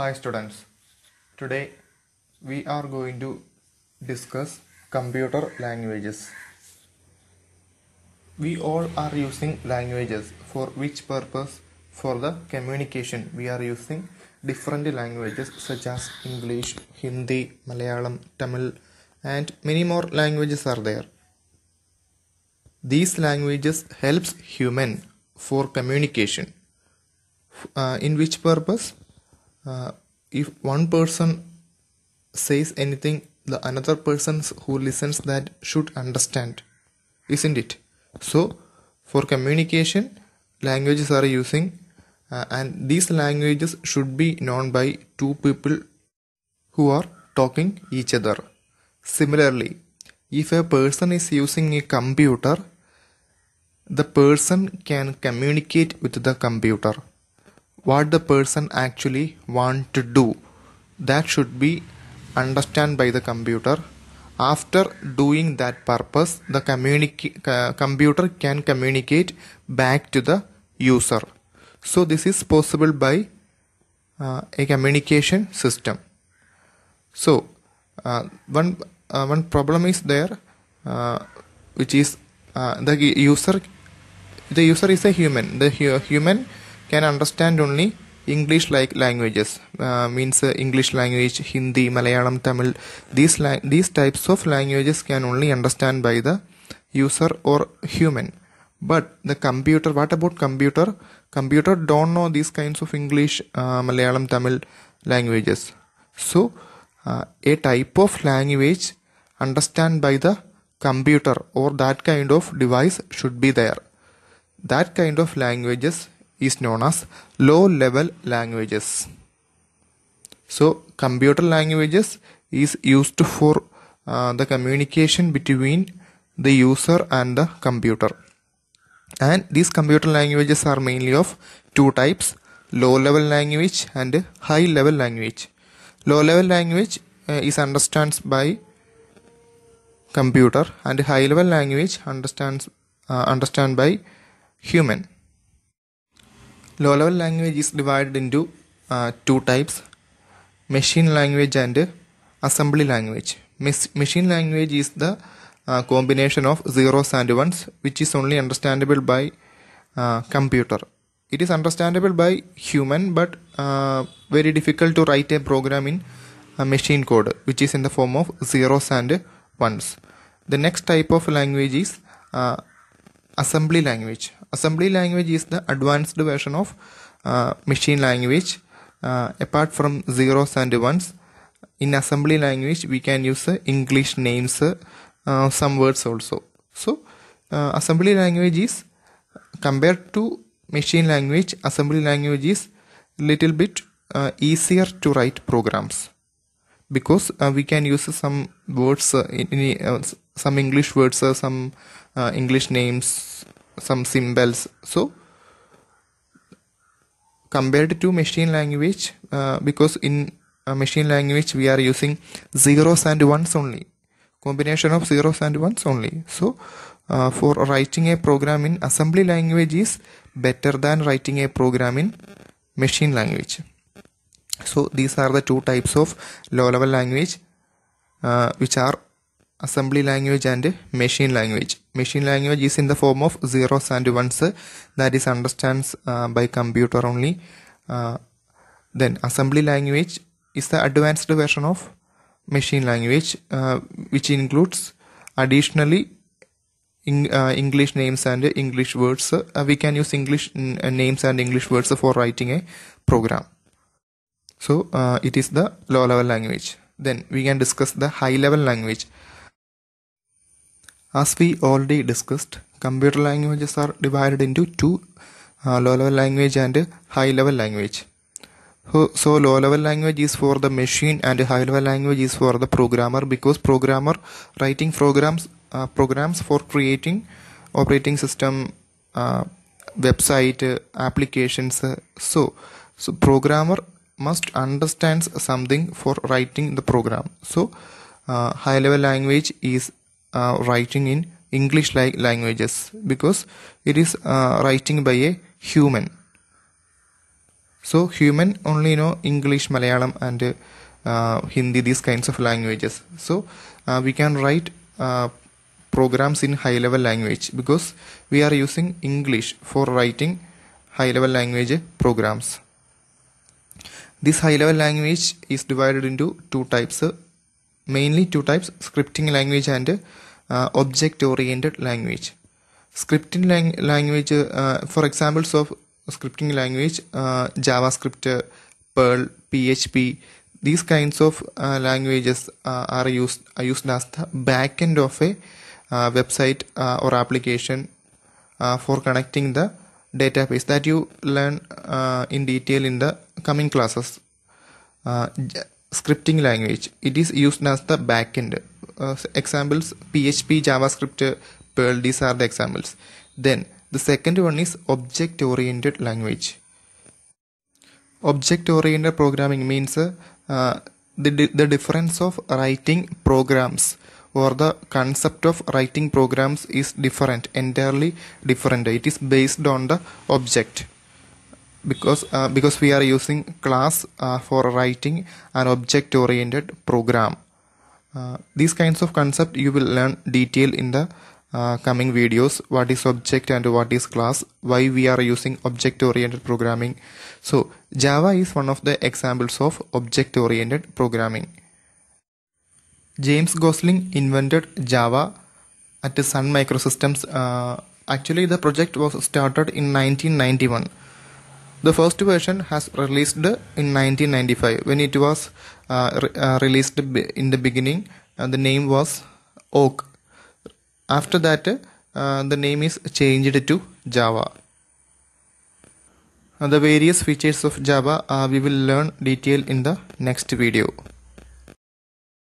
Hi students, today we are going to discuss computer languages. We all are using languages for which purpose? For the communication, we are using different languages such as English, Hindi, Malayalam, Tamil, and many more languages are there. These languages helps human for communication. Uh, in which purpose? uh, if one person says anything the another person who listens that should understand isn't it so for communication languages are using uh, and these languages should be known by two people who are talking each other similarly if a person is using a computer the person can communicate with the computer what the person actually want to do that should be understand by the computer after doing that purpose the uh, computer can communicate back to the user so this is possible by uh, a communication system so uh, one uh, one problem is there uh, which is uh, the user the user is a human the human can understand only English like languages uh, means uh, English language, Hindi, Malayalam, Tamil. These these types of languages can only understand by the user or human. But the computer, what about computer? Computer don't know these kinds of English, uh, Malayalam, Tamil languages. So uh, a type of language understand by the computer or that kind of device should be there. That kind of languages is known as low level languages. So computer languages is used for uh, the communication between the user and the computer. And these computer languages are mainly of two types low level language and high level language. Low level language uh, is understands by computer and high level language understands uh, understand by human Low level language is divided into uh, two types machine language and assembly language. machine language is the uh, combination of zeros and ones which is only understandable by uh, computer. It is understandable by human but uh, very difficult to write a program in a machine code which is in the form of zeros and ones. The next type of language is uh, assembly language. Assembly language is the advanced version of uh, machine language. Uh, apart from zeros and ones, in assembly language we can use uh, English names, uh, uh, some words also. So uh, assembly language is compared to machine language, assembly language is little bit easier to write programs because uh, we can use some words uh, in, in uh, some english words uh, some english names some symbols so compared to machine language because in machine language we are using zeros and ones only combination of zeros and ones only so uh, for writing a program in assembly language is better than writing a program in machine language so these are the two types of low level language uh, which are assembly language and machine language machine language is in the form of zeros and ones uh, that is understands uh, by computer only uh, then assembly language is the advanced version of machine language uh, which includes additionally in, uh, English names and English words. Uh, we can use English names and English words for writing a program. So uh, it is the low level language. Then we can discuss the high level language. As we already discussed, computer languages are divided into two uh, low level language and high level language. So, so low level language is for the machine and high level language is for the programmer because programmer writing programs uh, programs for creating operating system uh, website uh, applications uh, so so programmer must understands something for writing the program. So uh, high level language is uh, writing in English like languages because it is uh, writing by a human. So human only know English, Malayalam and uh, Hindi these kinds of languages. So uh, we can write uh, programs in high level language because we are using English for writing high level language programs. This high level language is divided into two types, mainly two types scripting language and uh, object oriented language. Scripting lang language, uh, for examples of scripting language, uh, JavaScript, Perl, PHP, these kinds of uh, languages uh, are used, are used as the backend of a uh, website or application for connecting the database that you learn in detail in the coming classes uh, scripting language it is used as the backend uh, examples php javascript perl these are the examples then the second one is object oriented language object oriented programming means uh, the, the difference of writing programs or the concept of writing programs is different entirely different it is based on the object because uh, because we are using class uh, for writing an object oriented program uh, these kinds of concept you will learn detail in the uh, coming videos what is object and what is class why we are using object oriented programming so java is one of the examples of object oriented programming james gosling invented java at sun microsystems uh, actually the project was started in 1991 the first version has released in 1995. When it was uh, re- uh, released in the beginning, uh, the name was Oak. After that, uh, the name is changed to Java. Uh, the various features of Java uh, we will learn detail in the next video.